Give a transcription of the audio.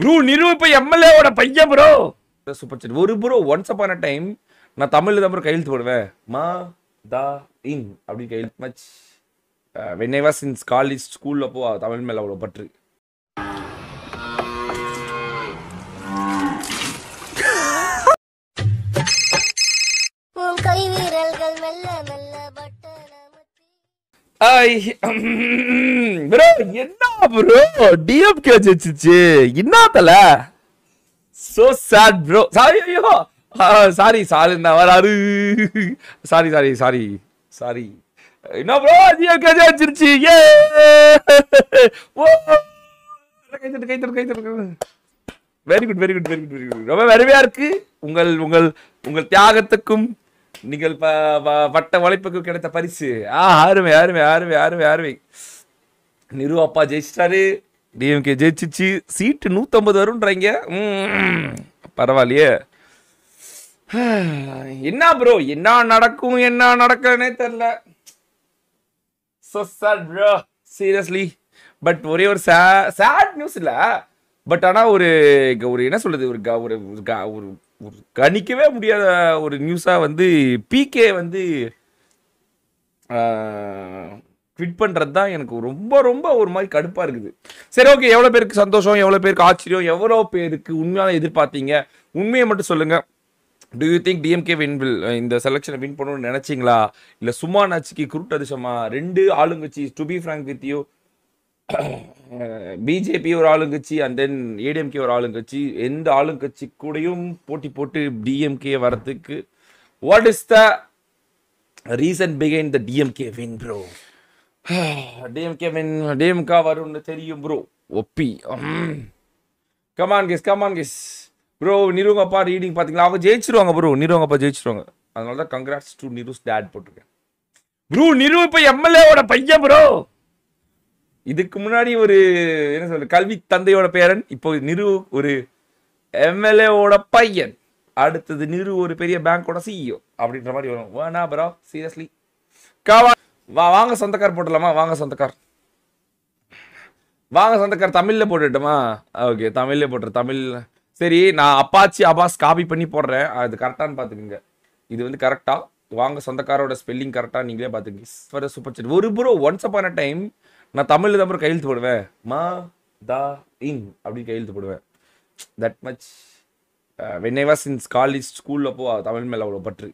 bro நிரூப எம்எல்ஏவோட பையன் ப்ரோ சூப்பர் சாட் ஒரு ப்ரோ ஒன்ஸ் அ டைம் நான் தமிழ்ல தான் ப்ரோ கையெழுத்து போடுவேன் மா தா இன் அப்படின்னு கையெழுத்து much when I was in college ஸ்கூலில் போ தமிழ் மேலே அவ்வளோ பற்று ப்ரோ என்ன ப்ரோ சோ ப்ரோ சாரி ஐயோ சாரி வராரு சாரி சாரி சாரி சாரி என்ன bro very good very good very good very good ரொம்ப அருமையா இருக்கு உங்கள் உங்கள் உங்கள் தியாகத்துக்கும் நீங்கள் வட்ட உழைப்புக்கு கிடைத்த பரிசு ஆ அருமை அருமை அருமை அருமை அருமை நிரு அப்பா ஜெயிச்சிட்டாரு டிஎம்கே ஜெயிச்சிச்சு சீட்டு நூற்றம்பது வரும்ன்றாங்க பரவாயில்லையே என்ன ப்ரோ என்ன நடக்கும் என்ன நடக்கனே தெரில so sir bro seriously but ஒரே ஒரு சே சேட் நியூஸ் இல்லை பட் ஆனால் ஒரு ஒரு என்ன சொல்கிறது ஒரு ஒரு ஒரு கணிக்கவே முடியாத ஒரு நியூஸாக வந்து பிகே வந்து ட்விட் பண்ணுறது தான் எனக்கு ரொம்ப ரொம்ப ஒரு மாதிரி கடுப்பாக இருக்குது சரி ஓகே எவ்வளோ பேருக்கு சந்தோஷம் எவ்வளோ பேருக்கு ஆச்சரியம் எவ்வளோ பேருக்கு உண்மையான எதிர்பார்த்தீங்க உண்மையை மட்டும் சொல்லுங்கள் do you think DMK win will இந்த செலெக்ஷனை வின் பண்ணணும்னு நினச்சிங்களா இல்லை சும்மா நச்சுக்கு குருட்டு ரெண்டு ஆளுங்கட்சி to be frank with you BJP ஒரு ஆளுங்கட்சி அண்ட் தென் ஏடிஎம்கே ஒரு ஆளுங்கட்சி எந்த ஆளுங்கட்சி கூடயும் போட்டி போட்டு டிஎம்கே வரத்துக்கு வாட் இஸ் த ரீசன் பிகைன் the DMK win bro DMK win டிஎம்கா வரும்னு தெரியும் ப்ரோ ஒப்பி come on kiss come on kiss bro நிருவங்கப்பா ரீடிங் பார்த்தீங்களா அவங்க ஜெயிச்சிருவாங்க ப்ரோ நிருவங்கப்பா ஜெயிச்சிருவாங்க அதனால தான் கங்க்ராட்ஸ் டு நிருஸ் டேட் போட்டிருக்கேன் ப்ரோ நிரு இப்போ எம்எல்ஏவோட பையன் ப்ரோ இதுக்கு முன்னாடி ஒரு என்ன சொல்ற கல்வி தந்தையோட பேரன் இப்போ நிரு ஒரு எம்எல்ஏவோட பையன் அடுத்தது நிரு ஒரு பெரிய பேங்கோட சிஇஓ e அப்படின்ற மாதிரி வரும் வேணா ப்ரோ சீரியஸ்லி காவா வா வாங்க சொந்தக்கார் போட்டலாமா வாங்க சொந்தக்கார் வாங்க சொந்தக்கார் தமிழில் போட்டுட்டோமா ஓகே தமிழில் போட்டுரு தமிழ் சரி நான் அப்பாச்சி அபாஸ் காப்பி பண்ணி போடுறேன் அது கரெக்டானு பார்த்துக்குங்க இது வந்து கரெக்டாக வாங்க சொந்தக்காரோட ஸ்பெல்லிங் கரெக்டாக நீங்களே பார்த்துக்கீங்க சூப்பர் சூப்பர் ஒரு ப்ரோ ஒன்ஸ் அப்பான டைம் நான் தமிழில் தான் கையெழுத்து போடுவேன் மா தா இங் அப்படின்னு கையெழுத்து போடுவேன் that much when I was in college ஸ்கூலில் போ தமிழ் மேலே அவ்வளோ பற்று